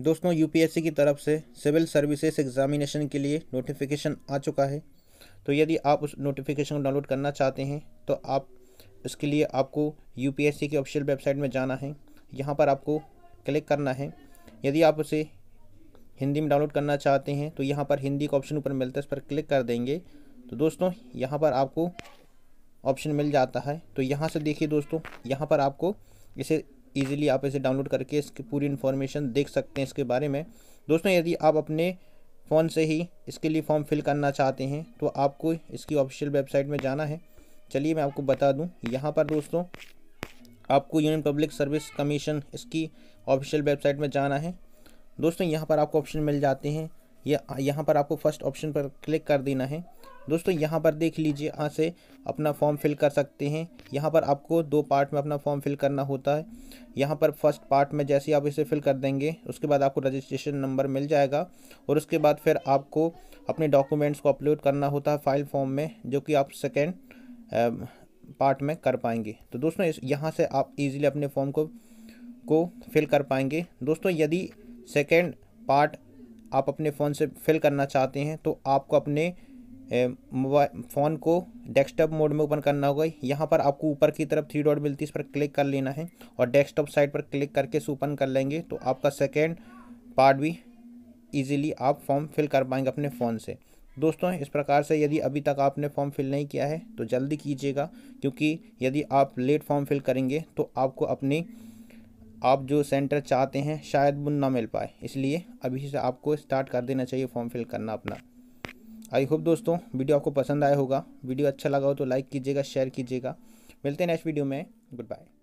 दोस्तों यूपीएससी की तरफ से सिविल सर्विसेज एग्जामिनेशन के लिए नोटिफिकेशन आ चुका है तो यदि आप उस नोटिफिकेशन को डाउनलोड करना चाहते हैं तो आप इसके लिए आपको यूपीएससी की ऑफिशियल वेबसाइट में जाना है यहाँ पर आपको क्लिक करना है यदि आप उसे हिंदी में डाउनलोड करना चाहते हैं तो यहाँ पर हिंदी का ऑप्शन ऊपर मिलता है इस पर क्लिक कर देंगे तो दोस्तों यहाँ पर आपको ऑप्शन मिल जाता है तो यहाँ से देखिए दोस्तों यहाँ पर आपको इसे ईजिली आप इसे डाउनलोड करके इसकी पूरी इन्फॉर्मेशन देख सकते हैं इसके बारे में दोस्तों यदि आप अपने फ़ोन से ही इसके लिए फॉर्म फिल करना चाहते हैं तो आपको इसकी ऑफिशियल वेबसाइट में जाना है चलिए मैं आपको बता दूं यहाँ पर दोस्तों आपको यूनियन पब्लिक सर्विस कमीशन इसकी ऑफिशियल वेबसाइट में जाना है दोस्तों यहाँ पर आपको ऑप्शन मिल जाते हैं या यहाँ पर आपको फर्स्ट ऑप्शन पर क्लिक कर देना है दोस्तों यहाँ पर देख लीजिए यहाँ से अपना फॉर्म फिल कर सकते हैं यहाँ पर आपको दो पार्ट में अपना फॉर्म फिल करना होता है यहाँ पर फर्स्ट पार्ट में जैसे आप इसे फिल कर देंगे उसके बाद आपको रजिस्ट्रेशन नंबर मिल जाएगा और उसके बाद फिर आपको अपने डॉक्यूमेंट्स को अपलोड करना होता है फाइल फॉर्म में जो कि आप सेकेंड पार्ट में कर पाएंगे तो दोस्तों इस यहाँ से आप इजीली अपने फॉर्म को को फिल कर पाएंगे दोस्तों यदि सेकेंड पार्ट आप अपने फ़ोन से फिल करना चाहते हैं तो आपको अपने मोबाइल फ़ोन को डेस्कटॉप मोड में ओपन करना होगा यहाँ पर आपको ऊपर की तरफ थ्री डॉट मिलती है इस पर क्लिक कर लेना है और डेस्कटॉप साइड पर क्लिक करके इसे ओपन कर लेंगे तो आपका सेकेंड पार्ट भी ईजिली आप फॉर्म फिल कर पाएंगे अपने फ़ोन से दोस्तों इस प्रकार से यदि अभी तक आपने फॉर्म फिल नहीं किया है तो जल्दी कीजिएगा क्योंकि यदि आप लेट फॉर्म फिल करेंगे तो आपको अपनी आप जो सेंटर चाहते हैं शायद वो ना मिल पाए इसलिए अभी से आपको स्टार्ट कर देना चाहिए फॉर्म फिल करना अपना आई होप दोस्तों वीडियो आपको पसंद आया होगा वीडियो अच्छा लगा हो तो लाइक कीजिएगा शेयर कीजिएगा मिलते हैं नेक्स्ट वीडियो में गुड बाय